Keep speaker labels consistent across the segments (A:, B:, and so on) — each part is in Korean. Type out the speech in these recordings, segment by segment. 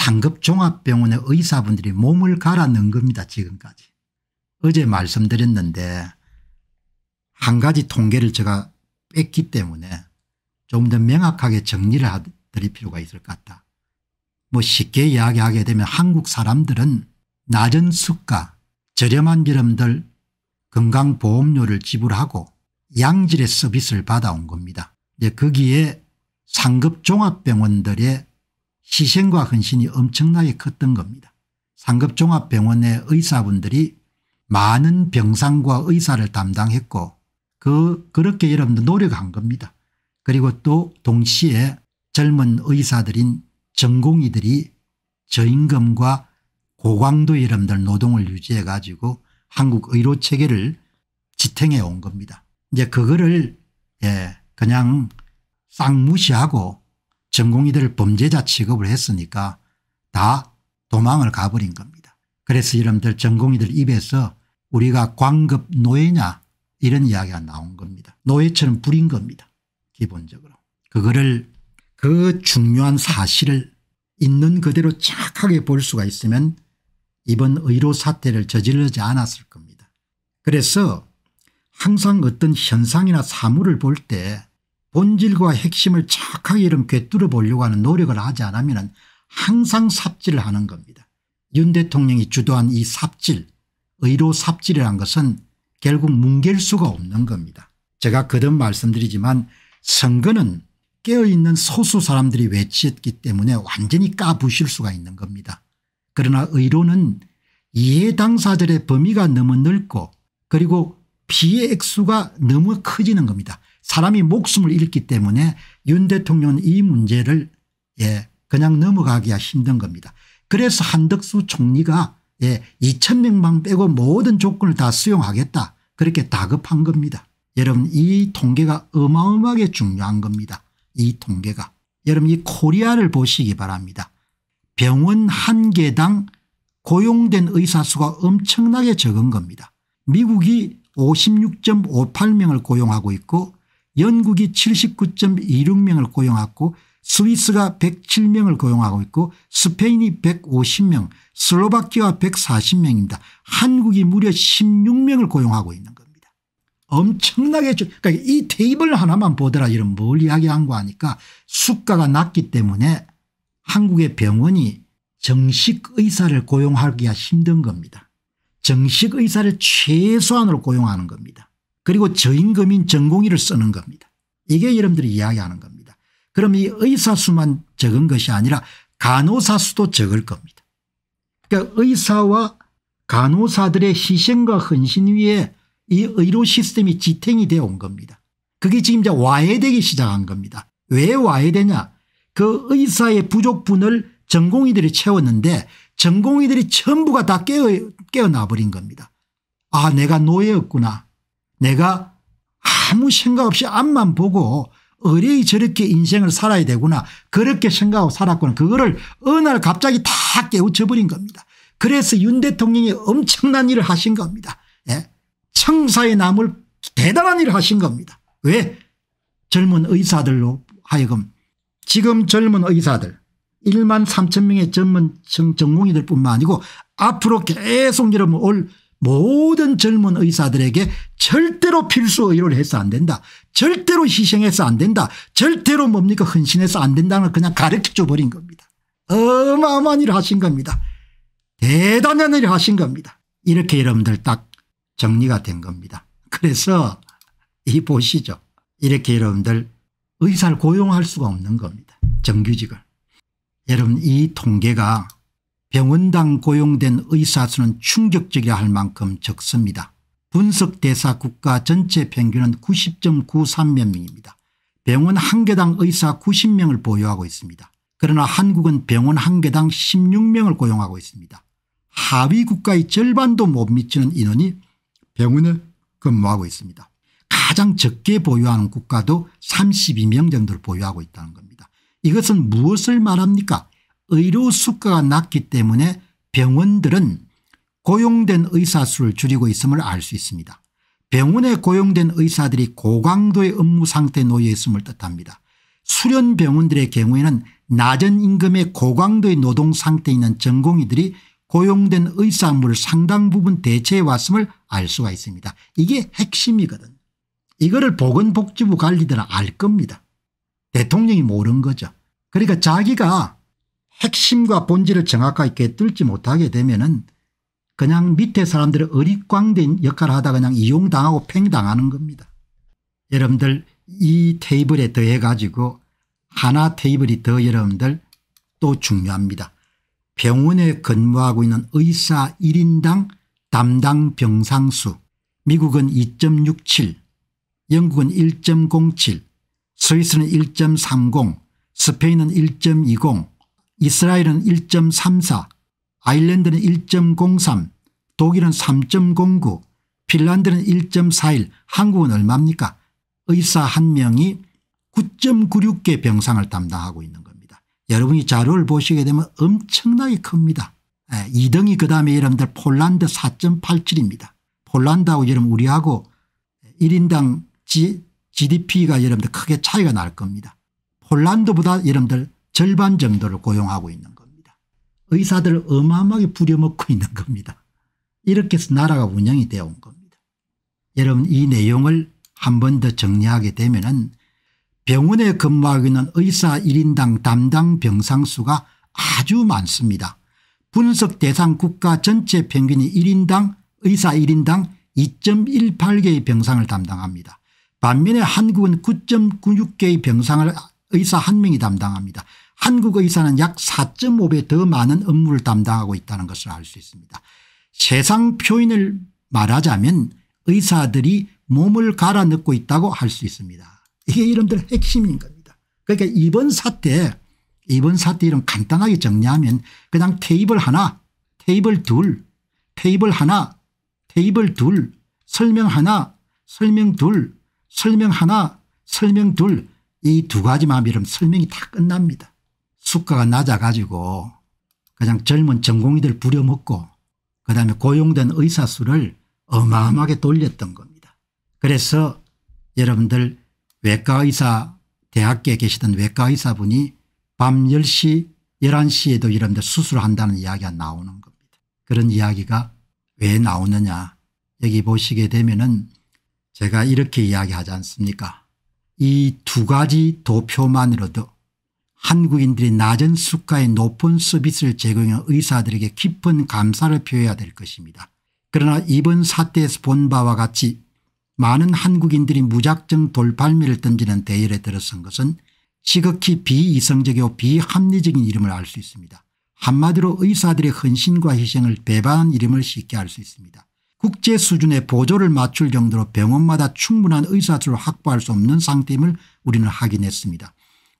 A: 상급종합병원의 의사분들이 몸을 갈아 넣은 겁니다 지금까지. 어제 말씀드렸는데 한 가지 통계를 제가 뺐기 때문에 좀 더 명확하게 정리를 드릴 필요가 있을 것 같다. 뭐 쉽게 이야기하게 되면 한국 사람들은 낮은 수가 저렴한 기름들 건강보험료를 지불하고 양질의 서비스를 받아온 겁니다. 이제 거기에 상급종합병원들의 희생과 헌신이 엄청나게 컸던 겁니다. 상급종합병원의 의사분들이 많은 병상과 의사를 담당했고 그 그렇게 여러분들 노력한 겁니다. 그리고 또 동시에 젊은 의사들인 전공의들이 저임금과 고강도 여러분들 노동을 유지해 가지고 한국 의료체계를 지탱해 온 겁니다. 이제 그거를 예 그냥 쌍무시하고 전공의들 범죄자 취급을 했으니까 다 도망을 가버린 겁니다. 그래서 이름들 전공의들 입에서 우리가 광급 노예냐 이런 이야기가 나온 겁니다. 노예처럼 부린 겁니다. 기본적으로. 그거를 그 중요한 사실을 있는 그대로 정확하게 볼 수가 있으면 이번 의료 사태를 저지르지 않았을 겁니다. 그래서 항상 어떤 현상이나 사물을 볼때 본질과 핵심을 착하게 이름 꿰뚫어 보려고 하는 노력을 하지 않으면 항상 삽질을 하는 겁니다. 윤 대통령이 주도한 이 삽질 의로 삽질이란 것은 결국 뭉갤 수가 없는 겁니다. 제가 거듭 말씀드리지만 선거는 깨어있는 소수 사람들이 외치었기 때문에 완전히 까부실 수가 있는 겁니다. 그러나 의로는 이해 당사들의 범위가 너무 넓고 그리고 피해 액수가 너무 커지는 겁니다. 사람이 목숨을 잃기 때문에 윤 대통령은 이 문제를 예 그냥 넘어가기가 힘든 겁니다. 그래서 한덕수 총리가 예 2천 명만 빼고 모든 조건을 다 수용하겠다 그렇게 다급한 겁니다. 여러분 이 통계가 어마어마하게 중요한 겁니다. 이 통계가. 여러분 이 코리아를 보시기 바랍니다. 병원 한 개당 고용된 의사 수가 엄청나게 적은 겁니다. 미국이 56.58명을 고용하고 있고 영국이 79.26명을 고용하고 스위스가 107명을 고용하고 있고 스페인이 150명 슬로바키아 140명입니다. 한국이 무려 16명을 고용하고 있는 겁니다. 엄청나게 그러니까 이 테이블 하나만 보더라 이런 뭘 이야기한 거 하니까 수가가 낮기 때문에 한국의 병원이 정식 의사를 고용하기가 힘든 겁니다. 정식 의사를 최소한으로 고용하는 겁니다. 그리고 저임금인 전공의를 쓰는 겁니다. 이게 여러분들이 이야기하는 겁니다. 그럼 이 의사 수만 적은 것이 아니라 간호사 수도 적을 겁니다. 그러니까 의사와 간호사들의 희생과 헌신 위에 이 의료 시스템이 지탱이 되어 온 겁니다. 그게 지금 이제 와해되기 시작한 겁니다. 왜 와해되냐 그 의사의 부족분을 전공의들이 채웠는데 전공의들이 전부가 다 깨어, 깨어나버린 겁니다. 아 내가 노예였구나. 내가 아무 생각 없이 앞만 보고 어리 저렇게 인생을 살아야 되구나 그렇게 생각하고 살았구나 그거를 어느 날 갑자기 다 깨우쳐버린 겁니다. 그래서 윤 대통령이 엄청난 일을 하신 겁니다. 예? 청사에 남을 대단한 일을 하신 겁니다. 왜? 젊은 의사들로 하여금 지금 젊은 의사들 1만 3천 명의 젊은 전공의들 뿐만 아니고 앞으로 계속 여러분 올 모든 젊은 의사들에게 절대로 필수 의료를 해서 안 된다. 절대로 희생해서 안 된다. 절대로 뭡니까 헌신해서 안 된다는 걸 그냥 가르쳐 버린 겁니다. 어마어마한 일을 하신 겁니다. 대단한 일을 하신 겁니다. 이렇게 여러분들 딱 정리가 된 겁니다. 그래서 이 보시죠. 이렇게 여러분들 의사를 고용할 수가 없는 겁니다. 정규직을. 여러분 이 통계가 병원당 고용된 의사 수는 충격적이라 할 만큼 적습니다. 분석대사 국가 전체 평균은 90.93명입니다. 병원 한 개당 의사 90명을 보유하고 있습니다. 그러나 한국은 병원 한 개당 16명을 고용하고 있습니다. 하위 국가의 절반도 못 미치는 인원이 병원에 근무하고 있습니다. 가장 적게 보유하는 국가도 32명 정도를 보유하고 있다는 겁니다. 이것은 무엇을 말합니까 의료 수가가 낮기 때문에 병원들은 고용된 의사 수를 줄이고 있음을 알 수 있습니다. 병원에 고용된 의사들이 고강도의 업무 상태에 놓여 있음을 뜻합니다. 수련 병원들의 경우에는 낮은 임금의 고강도의 노동 상태에 있는 전공의들이 고용된 의사물을 상당 부분 대체해 왔음을 알 수가 있습니다. 이게 핵심이거든. 이거를 보건복지부 관리들은 알 겁니다. 대통령이 모른 거죠. 그러니까 자기가 핵심과 본질을 정확하게 뚫지 못하게 되면 은 그냥 밑에 사람들의 어리광된 역할을 하다 그냥 이용당하고 팽당하는 겁니다. 여러분들 이 테이블에 더해 가지고 하나 테이블이 더 여러분들 또 중요합니다. 병원에 근무하고 있는 의사 1인당 담당 병상수 미국은 2.67 영국은 1.07 스위스는 1.30 스페인은 1.20 이스라엘은 1.34 아일랜드는 1.03 독일은 3.09 핀란드는 1.41 한국은 얼마입니까 의사 한 명이 9.96개 병상을 담당하고 있는 겁니다. 여러분이 자료를 보시게 되면 엄청나게 큽니다. 2등이 예, 그다음에 여러분들 폴란드 4.87입니다. 폴란드하고 여러분 우리하고 1인당 G, d p 가 여러분들 크게 차이가 날 겁니다. 폴란드보다 여러분들 절반 정도를 고용하고 있는 겁니다. 의사들을 어마어마하게 부려먹고 있는 겁니다. 이렇게 해서 나라가 운영이 되어 온 겁니다. 여러분 이 내용을 한 번 더 정리하게 되면 은 병원에 근무하고 있는 의사 1인당 담당 병상 수가 아주 많습니다. 분석 대상 국가 전체 평균이 1인당 의사 1인당 2.18개의 병상을 담당합니다. 반면에 한국은 9.96개의 병상을 의사 1명이 담당합니다. 한국 의사는 약 4.5배 더 많은 업무를 담당하고 있다는 것을 알 수 있습니다. 세상 표현을 말하자면 의사들이 몸을 갈아 넣고 있다고 할 수 있습니다. 이게 이름들 핵심인 겁니다. 그러니까 이번 사태 이번 사태 이름 간단하게 정리하면 그냥 테이블 하나 테이블 둘 테이블 하나 테이블 둘 설명 하나 설명 둘 설명 하나 설명 둘 이 두 가지만 이름 설명이 다 끝납니다. 수가가 낮아가지고 그냥 젊은 전공의들 부려먹고 그다음에 고용된 의사 수를 어마어마하게 돌렸던 겁니다. 그래서 여러분들 외과의사 대학교에 계시던 외과의사분이 밤 10시 11시에도 이런데 수술한다는 이야기가 나오는 겁니다. 그런 이야기가 왜 나오느냐 여기 보시게 되면 은 제가 이렇게 이야기하지 않습니까 이 두 가지 도표만으로도 한국인들이 낮은 수가의 높은 서비스를 제공해 의사들에게 깊은 감사를 표해야 될 것입니다. 그러나 이번 사태에서 본 바와 같이 많은 한국인들이 무작정 돌팔미를 던지는 대열에 들어선 것은 지극히 비이성적이고 비합리적인 이름을 알 수 있습니다. 한마디로 의사들의 헌신과 희생을 배반한 이름을 쉽게 알 수 있습니다. 국제 수준의 보조를 맞출 정도로 병원마다 충분한 의사수를 확보할 수 없는 상태임을 우리는 확인했습니다.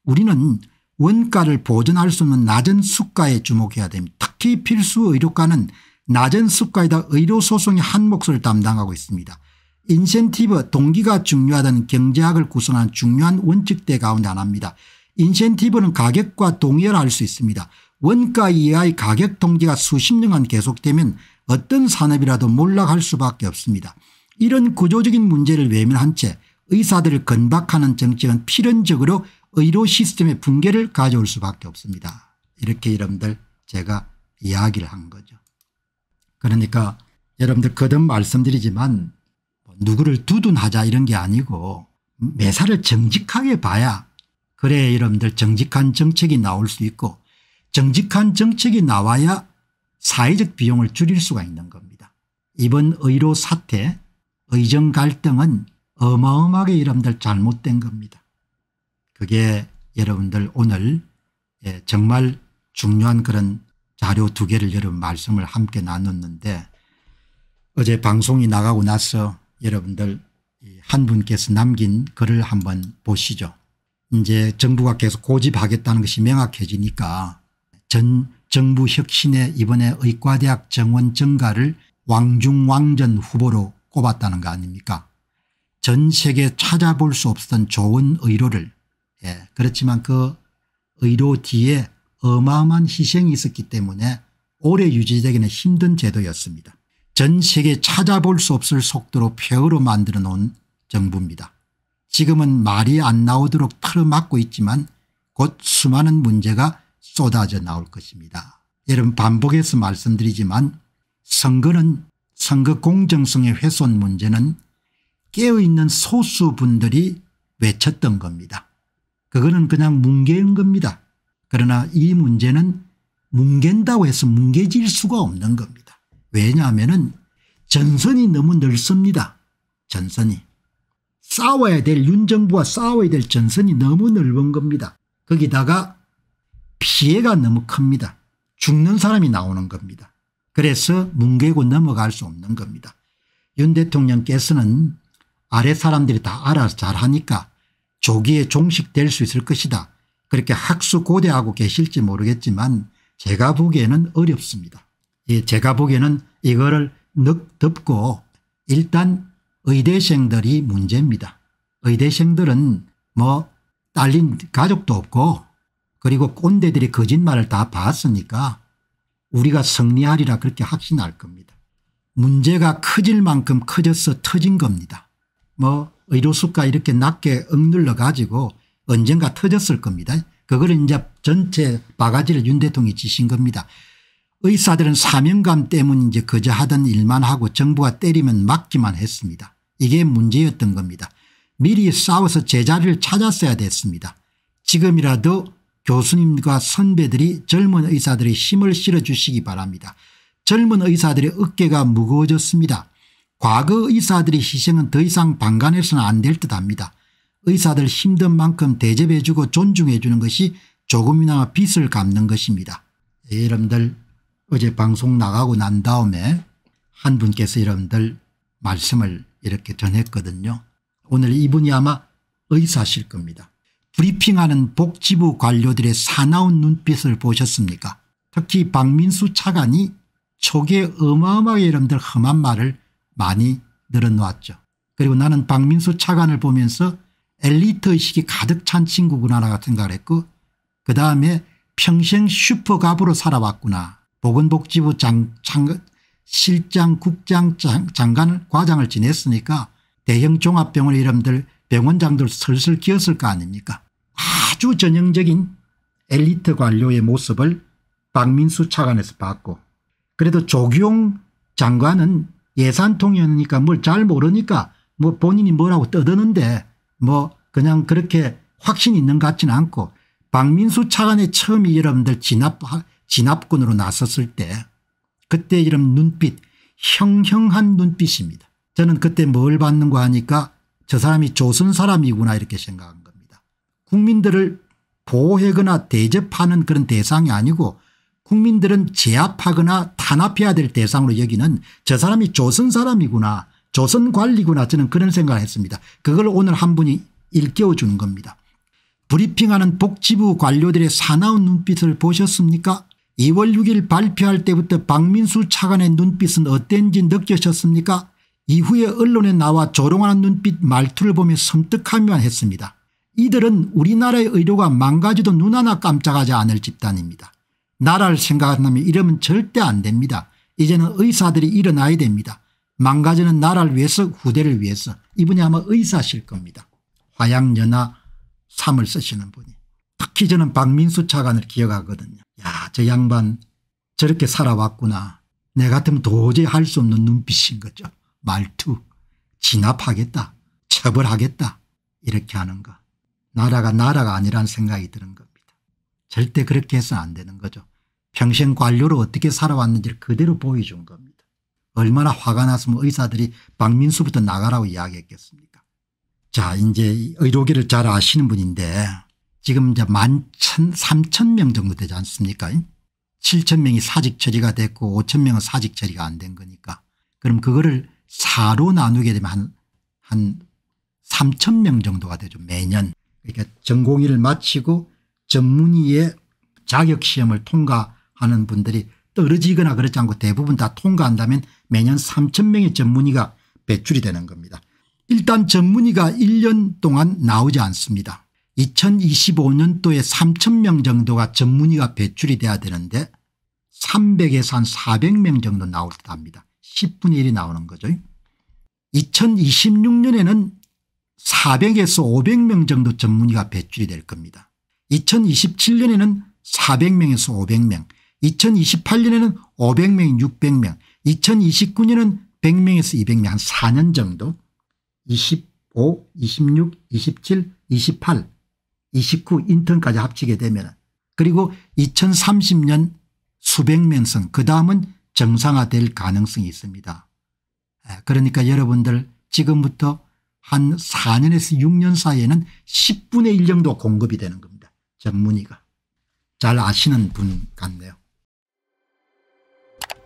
A: 우리는 원가를 보존할수 없는 낮은 수가에 주목해야 됩니다. 특히 필수 의료가는 낮은 수가에다 의료소송의 한 몫을 담당하고 있습니다. 인센티브 동기가 중요하다는 경제학을 구성한 중요한 원칙대 가운데 하나입니다. 인센티브는 가격과 동일할 수 있습니다. 원가 이하의 가격 동기가 수십 년간 계속되면 어떤 산업이라도 몰락할 수밖에 없습니다. 이런 구조적인 문제를 외면한 채 의사들을 건박하는 정책은 필연적으로 의료 시스템의 붕괴를 가져올 수밖에 없습니다. 이렇게 여러분들 제가 이야기를 한 거죠. 그러니까 여러분들 거듭 말씀드리지만 뭐 누구를 두둔하자 이런 게 아니고 매사를 정직하게 봐야 그래 여러분들 정직한 정책이 나올 수 있고 정직한 정책이 나와야 사회적 비용을 줄일 수가 있는 겁니다. 이번 의료 사태 의정 갈등은 어마어마하게 여러분들 잘못된 겁니다. 그게 여러분들 오늘 예, 정말 중요한 그런 자료 두 개를 여러분 말씀을 함께 나눴는데 어제 방송이 나가고 나서 여러분들 한 분께서 남긴 글을 한번 보시죠. 이제 정부가 계속 고집하겠다는 것이 명확해지니까 전 정부 혁신에 이번에 의과대학 정원 증가를 왕중왕전 후보로 꼽았다는 거 아닙니까 전 세계 찾아볼 수 없었던 좋은 의료를 예, 그렇지만 그 의료 뒤에 어마어마한 희생이 있었기 때문에 오래 유지되기는 힘든 제도였습니다. 전 세계 찾아볼 수 없을 속도로 폐허로 만들어 놓은 정부입니다. 지금은 말이 안 나오도록 틀어막고 있지만 곧 수많은 문제가 쏟아져 나올 것입니다. 여러분 반복해서 말씀드리지만 선거는 선거 공정성의 훼손 문제는 깨어있는 소수분들이 외쳤던 겁니다. 그거는 그냥 뭉개는 겁니다. 그러나 이 문제는 뭉갠다고 해서 뭉개질 수가 없는 겁니다. 왜냐하면 전선이 너무 넓습니다. 전선이. 싸워야 될 윤정부와 싸워야 될 전선이 너무 넓은 겁니다. 거기다가 피해가 너무 큽니다. 죽는 사람이 나오는 겁니다. 그래서 뭉개고 넘어갈 수 없는 겁니다. 윤 대통령께서는 아래 사람들이 다 알아서 잘하니까 조기에 종식될 수 있을 것이다. 그렇게 학수고대하고 계실지 모르겠지만 제가 보기에는 어렵습니다. 예, 제가 보기에는 이거를 넉 덮고 일단 의대생들이 문제입니다. 의대생들은 뭐 딸린 가족도 없고 그리고 꼰대들이 거짓말을 다 봤으니까 우리가 승리하리라 그렇게 확신할 겁니다. 문제가 커질 만큼 커져서 터진 겁니다. 뭐 의료수가 이렇게 낮게 억눌러 가지고 언젠가 터졌을 겁니다. 그걸 이제 전체 바가지를 윤 대통령이 지신 겁니다. 의사들은 사명감 때문 이제 그저 하던 일만 하고 정부가 때리면 막기만 했습니다. 이게 문제였던 겁니다. 미리 싸워서 제자리를 찾았어야 됐습니다. 지금이라도 교수님과 선배들이 젊은 의사들의 힘을 실어주시기 바랍니다. 젊은 의사들의 어깨가 무거워졌습니다. 과거 의사들의 희생은 더 이상 방관해서는 안 될 듯합니다. 의사들 힘든 만큼 대접해주고 존중해주는 것이 조금이나마 빚을 갚는 것입니다. 예, 여러분들 어제 방송 나가고 난 다음에 한 분께서 여러분들 말씀을 이렇게 전했거든요. 오늘 이분이 아마 의사실 겁니다. 브리핑하는 복지부 관료들의 사나운 눈빛을 보셨습니까 특히 박민수 차관이 초기에 어마어마하게 여러분들 험한 말을 많이 늘어놓았죠. 그리고 나는 박민수 차관을 보면서 엘리트 의식이 가득 찬 친구구나 같은 걸 했고 그 다음에 평생 슈퍼갑으로 살아왔구나. 보건복지부 장, 장, 실장 국장 장, 장관 과장을 지냈으니까 대형 종합병원 이름들 병원장들 슬슬 기었을 거 아닙니까 아주 전형적인 엘리트 관료의 모습을 박민수 차관에서 봤고 그래도 조기 장관은 예산 통이니까 뭘 잘 모르니까 뭐 본인이 뭐라고 떠드는데 뭐 그냥 그렇게 확신이 있는 것 같지는 않고 박민수 차관의 처음이 여러분들 진압, 진압군으로 나섰을 때 그때 이런 눈빛 형형한 눈빛입니다. 저는 그때 뭘받는거 하니까 저 사람이 조선 사람이구나 이렇게 생각한 겁니다. 국민들을 보호하거나 대접하는 그런 대상이 아니고 국민들은 제압하거나 탄압해야 될 대상으로 여기는 저 사람이 조선 사람이구나 조선 관리구나 저는 그런 생각을 했습니다. 그걸 오늘 한 분이 일깨워 주는 겁니다. 브리핑하는 복지부 관료들의 사나운 눈빛을 보셨습니까 2월 6일 발표할 때부터 박민수 차관의 눈빛은 어땠는지 느껴셨습니까 이후에 언론에 나와 조롱하는 눈빛 말투를 보며 섬뜩하며만 했습니다. 이들은 우리나라의 의료가 망가지도 눈 하나 깜짝하지 않을 집단입니다. 나라를 생각한다면 이러면 절대 안 됩니다. 이제는 의사들이 일어나야 됩니다. 망가지는 나라를 위해서 후대를 위해서 이분이 아마 의사실 겁니다. 화양연화 3을 쓰시는 분이. 특히 저는 박민수 차관을 기억하거든요. 야 저 양반 저렇게 살아왔구나. 내 같으면 도저히 할 수 없는 눈빛인 거죠. 말투. 진압하겠다. 처벌하겠다. 이렇게 하는 거. 나라가 나라가 아니라는 생각이 드는 겁니다. 절대 그렇게 해서안 되는 거죠. 평생 관료로 어떻게 살아왔는지를 그대로 보여준 겁니다. 얼마나 화가 났으면 의사들이 박민수부터 나가라고 이야기했겠습니까 자 이제 의료계를 잘 아시는 분인데 지금 이제 만천 삼천 명 정도 되지 않습니까 7천 명이 사직 처리가 됐고 5천 명은 사직 처리가 안 된 거니까 그럼 그거를 4로 나누게 되면 한, 한 3천 명 정도가 되죠 매년 그러니까 전공의를 마치고 전문의의 자격시험을 통과 하는 분들이 떨어지거나 그렇지 않고 대부분 다 통과한다면 매년 3천 명의 전문의가 배출이 되는 겁니다. 일단 전문의가 1년 동안 나오지 않습니다. 2025년도에 3천 명 정도가 전문의가 배출이 돼야 되는데 300에서 한 400명 정도 나올 듯 합니다. 10분의 1이 나오는 거죠. 2026년에는 400에서 500명 정도 전문의가 배출이 될 겁니다. 2027년에는 400명에서 500명 2028년에는 500명, 600명, 2029년은 100명에서 200명 한 4년 정도 25, 26, 27, 28, 29 인턴까지 합치게 되면 그리고 2030년 수백 명성 그 다음은 정상화될 가능성이 있습니다. 예, 그러니까 여러분들 지금부터 한 4년에서 6년 사이에는 10분의 1 정도 공급이 되는 겁니다. 전문의가. 잘 아시는 분 같네요.